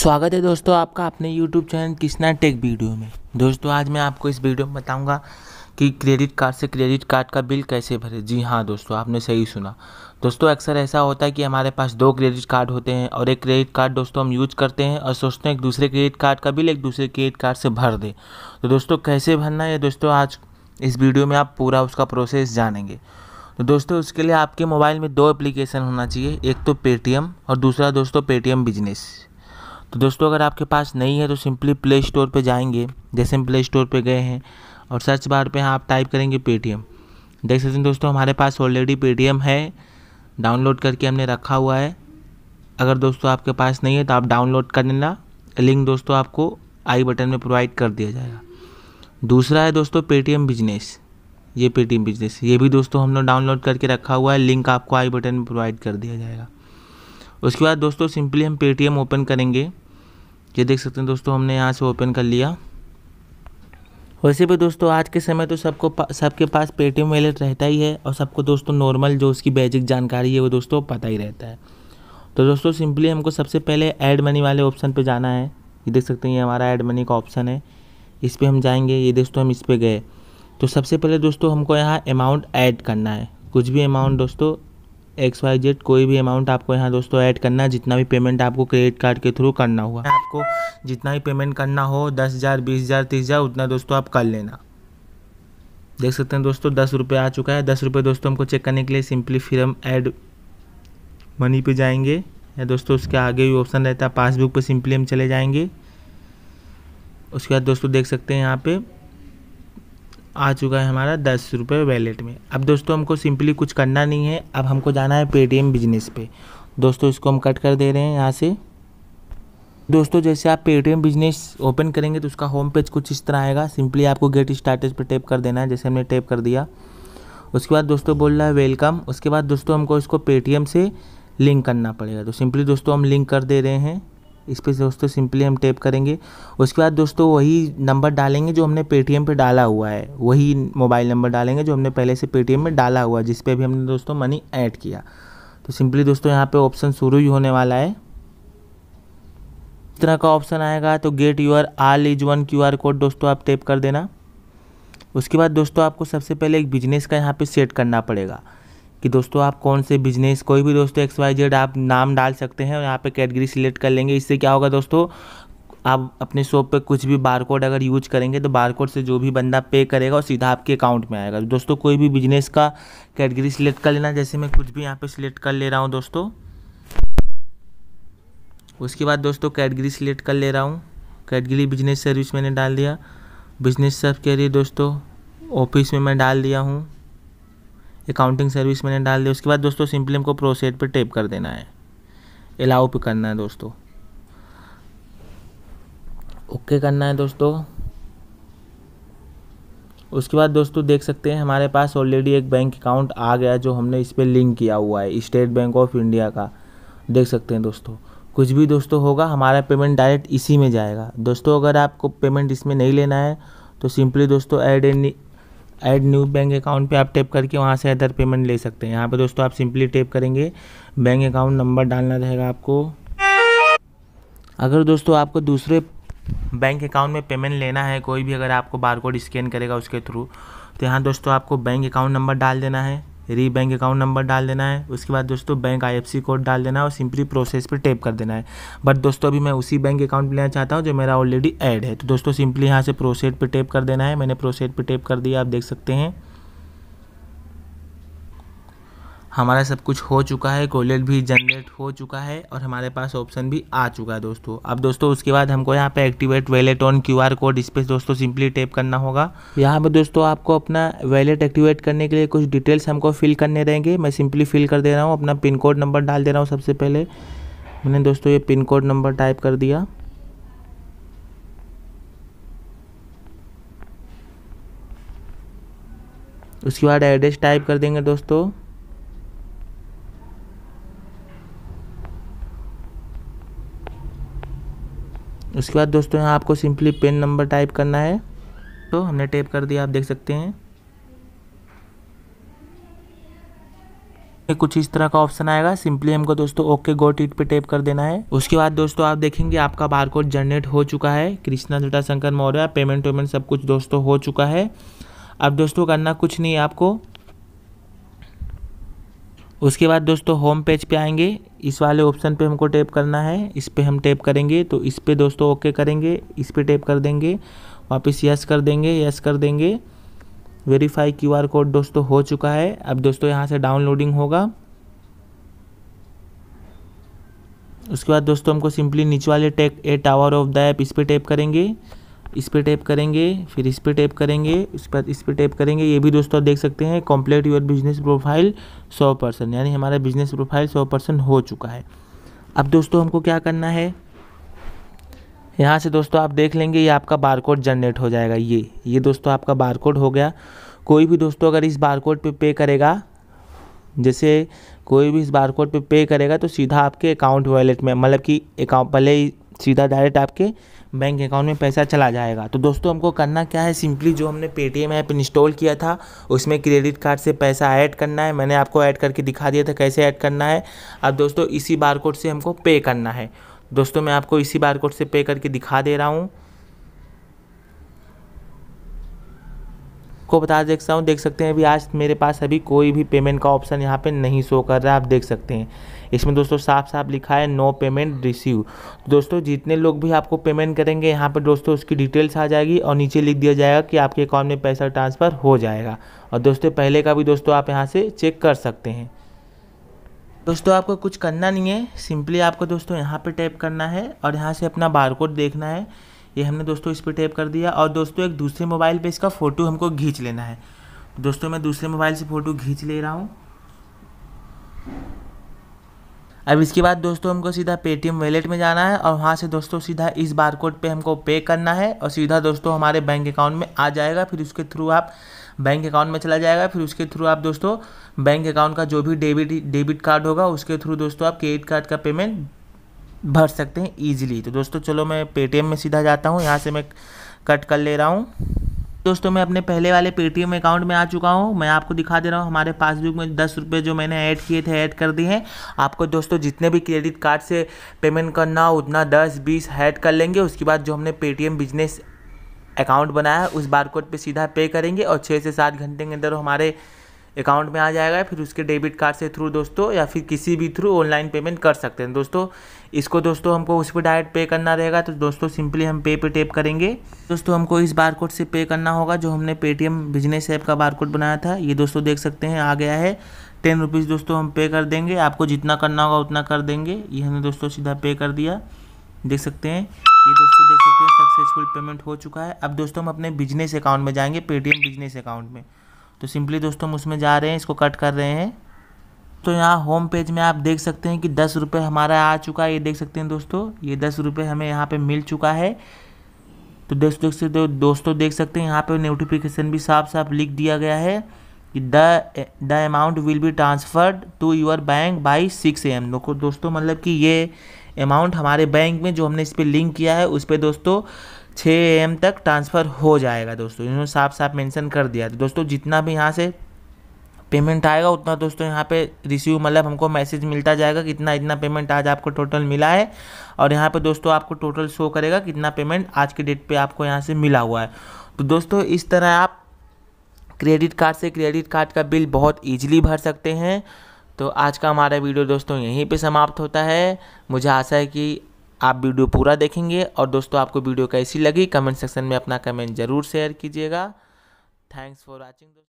स्वागत है दोस्तों आपका अपने YouTube channel Krishna tech video में दोस्तों आज मैं आपको इस वीडियो में बताऊंगा कि क्रेडिट कार्ड से क्रेडिट कार्ड का बिल कैसे भरे जी हाँ दोस्तों आपने सही सुना दोस्तों अक्सर ऐसा होता है कि हमारे पास दो क्रेडिट कार्ड होते हैं और एक क्रेडिट कार्ड दोस्तों हम यूज करते हैं और सोचते हैं एक दूसरे क्रेडिट कार्ड का बिल एक दूसरे क्रेडिट कार्ड से भर दें तो दोस्तों कैसे भरना है दोस्तों आज इस वीडियो में आप पूरा उसका प्रोसेस जानेंगे तो दोस्तों उसके लिए आपके मोबाइल में दो एप्लीकेशन होना चाहिए एक तो पेटीएम और दूसरा दोस्तों पेटीएम बिजनेस तो दोस्तों अगर आपके पास नहीं है तो सिंपली प्ले स्टोर पर जाएंगे जैसे हम प्ले स्टोर पर गए हैं और सर्च बार पे हाँ, आप टाइप करेंगे पेटीएम देख सकते हैं दोस्तों हमारे पास ऑलरेडी पेटीएम है डाउनलोड करके हमने रखा हुआ है अगर दोस्तों आपके पास नहीं है तो आप डाउनलोड कर लेना लिंक दोस्तों आपको आई बटन में प्रोवाइड कर दिया जाएगा दूसरा है दोस्तों पेटीएम बिजनेस ये पेटीएम बिजनेस ये भी दोस्तों हमने डाउनलोड करके रखा हुआ है लिंक आपको आई बटन में प्रोवाइड कर दिया जाएगा उसके बाद दोस्तों सिंपली हम पेटीएम ओपन करेंगे ये देख सकते हैं दोस्तों हमने यहाँ से ओपन कर लिया वैसे भी दोस्तों आज के समय तो सबको पा, सबके पास पेटीएम वैलेट रहता ही है और सबको दोस्तों नॉर्मल जो उसकी बेसिक जानकारी है वो दोस्तों पता ही रहता है तो दोस्तों सिंपली हमको सबसे पहले ऐड मनी वाले ऑप्शन पे जाना है ये देख सकते हैं ये हमारा ऐड मनी का ऑप्शन है इस पर हम जाएंगे ये दोस्तों हम इस पर गए तो सबसे पहले दोस्तों हमको यहाँ अमाउंट ऐड करना है कुछ भी अमाउंट दोस्तों एक्स वाई जेड कोई भी अमाउंट आपको यहाँ दोस्तों ऐड करना है जितना भी पेमेंट आपको क्रेडिट कार्ड के थ्रू करना हुआ आपको जितना भी पेमेंट करना हो दस हज़ार बीस हज़ार तीस हज़ार उतना दोस्तों आप कर लेना देख सकते हैं दोस्तों दस रुपये आ चुका है दस रुपये दोस्तों हमको चेक करने के लिए सिंपली फिर हम ऐड मनी पे जाएंगे या दोस्तों उसके आगे भी ऑप्शन रहता है पासबुक पर सिंपली हम चले जाएँगे उसके बाद दोस्तों देख सकते हैं यहाँ पर आ चुका है हमारा दस रुपये वैलेट में अब दोस्तों हमको सिंपली कुछ करना नहीं है अब हमको जाना है पेटीएम बिजनेस पे दोस्तों इसको हम कट कर दे रहे हैं यहाँ से दोस्तों जैसे आप पेटीएम बिजनेस ओपन करेंगे तो उसका होम पेज कुछ इस तरह आएगा सिंपली आपको गेट स्टार्टेज पर टेप कर देना है जैसे हमने टेप कर दिया उसके बाद दोस्तों बोल रहा है वेलकम उसके बाद दोस्तों हमको इसको पेटीएम से लिंक करना पड़ेगा तो सिंपली दोस्तों हम लिंक कर दे रहे हैं इस पर दोस्तों सिंपली हम टैप करेंगे उसके बाद दोस्तों वही नंबर डालेंगे जो हमने पेटीएम पे डाला हुआ है वही मोबाइल नंबर डालेंगे जो हमने पहले से पेटीएम में डाला हुआ है जिस पर भी हमने दोस्तों मनी ऐड किया तो सिंपली दोस्तों यहाँ पे ऑप्शन शुरू ही होने वाला है तरह का ऑप्शन आएगा तो get your all is one Q R code दोस्तों आप टैप कर देना उसके बाद दोस्तों आपको सबसे पहले एक बिजनेस का यहाँ पे सेट करना पड़ेगा कि दोस्तों आप कौन से बिजनेस कोई भी दोस्तों एक्स वाई जेड आप नाम डाल सकते हैं और यहाँ पे कैटेगरी सिलेक्ट कर लेंगे इससे क्या होगा दोस्तों आप अपने शॉप पे कुछ भी बारकोड अगर यूज करेंगे तो बारकोड से जो भी बंदा पे करेगा वो सीधा आपके अकाउंट में आएगा दोस्तों कोई भी बिजनेस का कैटेगरी सिलेक्ट कर लेना जैसे मैं कुछ भी यहाँ पर सिलेक्ट कर ले रहा हूँ दोस्तों उसके बाद दोस्तों कैटेगरी सिलेक्ट कर ले रहा हूँ कैटेगरी बिजनेस सर्विस मैंने डाल दिया बिजनेस सर्व के लिए दोस्तों ऑफिस में मैं डाल दिया हूँ अकाउंटिंग सर्विस मैंने डाल दिया उसके बाद दोस्तों सिंपली हमको प्रोसेड पर टेप कर देना है अलाउ पे करना है दोस्तों ओके करना है दोस्तों उसके बाद दोस्तों देख सकते हैं हमारे पास ऑलरेडी एक बैंक अकाउंट आ गया जो हमने इस पर लिंक किया हुआ है स्टेट बैंक ऑफ इंडिया का देख सकते हैं दोस्तों कुछ भी दोस्तों होगा हमारा पेमेंट डायरेक्ट इसी में जाएगा दोस्तों अगर आपको पेमेंट इसमें नहीं लेना है तो सिंपली दोस्तों add and add new bank account पे आप टैप करके वहाँ से अदर पेमेंट ले सकते हैं यहाँ पे दोस्तों आप सिंपली टैप करेंगे बैंक अकाउंट नंबर डालना रहेगा आपको अगर दोस्तों आपको दूसरे बैंक अकाउंट में पेमेंट लेना है कोई भी अगर आपको बारकोड स्कैन करेगा उसके थ्रू तो यहाँ दोस्तों आपको बैंक अकाउंट नंबर डाल देना है री बैंक अकाउंट नंबर डाल देना है उसके बाद दोस्तों बैंक आईएफसी कोड डाल देना है और सिंपली प्रोसेस पर टैप कर देना है बट दोस्तों अभी मैं उसी बैंक अकाउंट लेना चाहता हूँ जो मेरा ऑलरेडी एड है तो दोस्तों सिंपली यहाँ से प्रोसेड पर टैप कर देना है मैंने प्रोसेड पर टैप कर दिया आप देख सकते हैं हमारा सब कुछ हो चुका है कोलेट भी जनरेट हो चुका है और हमारे पास ऑप्शन भी आ चुका है दोस्तों अब दोस्तों उसके बाद हमको यहाँ पे activate wallet on Q R code इस पर दोस्तों सिंपली टैप करना होगा यहाँ पे दोस्तों आपको अपना वैलेट एक्टिवेट करने के लिए कुछ डिटेल्स हमको फिल करने रहेंगे मैं सिंपली फिल कर दे रहा हूँ अपना पिन कोड नंबर डाल दे रहा हूँ सबसे पहले मैंने दोस्तों ये पिन कोड नंबर टाइप कर दिया उसके बाद एड्रेस टाइप कर देंगे दोस्तों उसके बाद दोस्तों यहाँ आपको सिंपली पेन नंबर टाइप करना है तो हमने टेप कर दिया आप देख सकते हैं कुछ इस तरह का ऑप्शन आएगा सिंपली हमको दोस्तों ओके गो टीट पे टेप कर देना है उसके बाद दोस्तों आप देखेंगे आपका बारकोड जनरेट हो चुका है कृष्णा जटा शंकर मौर्य पेमेंट वेमेंट सब कुछ दोस्तों हो चुका है अब दोस्तों करना कुछ नहीं आपको उसके बाद दोस्तों होम पेज पे आएंगे इस वाले ऑप्शन पे हमको टैप करना है इस पर हम टैप करेंगे तो इस पर दोस्तों ओके करेंगे इस पर टैप कर देंगे वापस यस कर देंगे यस कर देंगे वेरीफाई क्यूआर कोड दोस्तों हो चुका है अब दोस्तों यहाँ से डाउनलोडिंग होगा उसके बाद दोस्तों हमको सिंपली नीचे वाले take a tour of the app इस पर टैप करेंगे इस पर टैप करेंगे फिर इस पर टैप करेंगे इस पर इस पर टैप करेंगे ये भी दोस्तों आप देख सकते हैं कॉम्प्लीट योर बिजनेस प्रोफाइल सौ परसेंट यानी हमारा बिजनेस प्रोफाइल सौ परसेंट हो चुका है अब दोस्तों हमको क्या करना है यहाँ से दोस्तों आप देख लेंगे ये आपका कोड जनरेट हो जाएगा ये ये दोस्तों आपका कोड हो गया कोई भी दोस्तों अगर इस बार कोड पे पे करेगा जैसे कोई भी इस कोड पे पे करेगा तो सीधा आपके अकाउंट वॉलेट में मतलब कि अकाउंट पहले सीधा डायरेक्ट आपके बैंक अकाउंट में पैसा चला जाएगा तो दोस्तों हमको करना क्या है सिंपली जो हमने पेटीएम ऐप इंस्टॉल किया था उसमें क्रेडिट कार्ड से पैसा ऐड करना है मैंने आपको ऐड करके दिखा दिया था कैसे ऐड करना है अब दोस्तों इसी बार से हमको पे करना है दोस्तों मैं आपको इसी बार से पे करके दिखा दे रहा हूँ को बता सकता हूँ देख सकते हैं अभी आज मेरे पास अभी कोई भी पेमेंट का ऑप्शन यहाँ पे नहीं शो कर रहा है आप देख सकते हैं इसमें दोस्तों साफ साफ लिखा है नो पेमेंट रिसीव दोस्तों जितने लोग भी आपको पेमेंट करेंगे यहाँ पर दोस्तों उसकी डिटेल्स आ जाएगी और नीचे लिख दिया जाएगा कि आपके अकाउंट में पैसा ट्रांसफ़र हो जाएगा और दोस्तों पहले का भी दोस्तों आप यहाँ से चेक कर सकते हैं दोस्तों आपको कुछ करना नहीं है सिंपली आपको दोस्तों यहाँ पे टैप करना है और यहाँ से अपना बारकोड देखना है ये हमने दोस्तों इस पर टैप कर दिया और दोस्तों एक दूसरे मोबाइल पे इसका फ़ोटो हमको खींच लेना है दोस्तों मैं दूसरे मोबाइल से फ़ोटो खींच ले रहा हूँ अब इसके बाद दोस्तों हमको सीधा पेटीएम वैलेट में जाना है और वहाँ से दोस्तों सीधा इस बार कोड पर हमको पे करना है और सीधा दोस्तों हमारे बैंक अकाउंट में आ जाएगा फिर उसके थ्रू आप बैंक अकाउंट में चला जाएगा फिर उसके थ्रू आप दोस्तों बैंक अकाउंट का जो भी डेबिट डेबिट कार्ड होगा उसके थ्रू दोस्तों आप क्रेडिट कार्ड का पेमेंट भर सकते हैं ईजिली तो दोस्तों चलो मैं पेटीएम में सीधा जाता हूँ यहाँ से मैं कट कर ले रहा हूँ दोस्तों मैं अपने पहले वाले पेटीएम अकाउंट में आ चुका हूँ मैं आपको दिखा दे रहा हूँ हमारे पासबुक में दस रुपये जो मैंने ऐड किए थे ऐड कर दिए हैं आपको दोस्तों जितने भी क्रेडिट कार्ड से पेमेंट करना हो उतना दस बीस ऐड कर लेंगे उसके बाद जो हमने पेटीएम बिजनेस अकाउंट बनाया है उस कोड पे सीधा पे करेंगे और छः से सात घंटे के अंदर हमारे अकाउंट में आ जाएगा फिर उसके डेबिट कार्ड से थ्रू दोस्तों या फिर किसी भी थ्रू ऑनलाइन पेमेंट कर सकते हैं दोस्तों इसको दोस्तों हमको उस पर डायरेक्ट पे करना रहेगा तो दोस्तों सिंपली हम पे पे टैप करेंगे दोस्तों हमको इस बार कोड से पे करना होगा जो हमने पेटीएम बिजनेस ऐप का बार कोड बनाया था ये दोस्तों देख सकते हैं आ गया है टेन रुपीज़ दोस्तों हम पे कर देंगे आपको जितना करना होगा उतना कर देंगे ये हमने दोस्तों सीधा पे कर दिया देख सकते हैं ये दोस्तों देख सकते हैं सक्सेसफुल पेमेंट हो चुका है अब दोस्तों हम अपने बिजनेस अकाउंट में जाएंगे पेटीएम बिजनेस अकाउंट में तो सिंपली दोस्तों हम उसमें जा रहे हैं इसको कट कर रहे हैं तो यहाँ होम पेज में आप देख सकते हैं कि दस रुपये हमारा आ चुका है ये देख सकते हैं दोस्तों ये दस रुपये हमें यहाँ पे मिल चुका है तो देख सकते दो, दोस्तों देख सकते हैं यहाँ पे नोटिफिकेशन भी साफ साफ लिख दिया गया है कि the the amount will be transferred to your bank by six A M दोस्तों मतलब कि ये अमाउंट हमारे बैंक में जो हमने इस पर लिंक किया है उस पर दोस्तों छः एम तक ट्रांसफ़र हो जाएगा दोस्तों इन्होंने साफ साफ मेंशन कर दिया तो दोस्तों जितना भी यहाँ से पेमेंट आएगा उतना दोस्तों यहाँ पे रिसीव मतलब हमको मैसेज मिलता जाएगा कितना इतना पेमेंट आज आपको टोटल मिला है और यहाँ पे दोस्तों आपको टोटल शो करेगा कितना पेमेंट आज के डेट पे आपको यहाँ से मिला हुआ है तो दोस्तों इस तरह आप क्रेडिट कार्ड से क्रेडिट कार्ड का बिल बहुत ईजिली भर सकते हैं तो आज का हमारा वीडियो दोस्तों यहीं पे समाप्त होता है मुझे आशा है कि आप वीडियो पूरा देखेंगे और दोस्तों आपको वीडियो कैसी लगी कमेंट सेक्शन में अपना कमेंट ज़रूर शेयर कीजिएगा थैंक्स फॉर वॉचिंग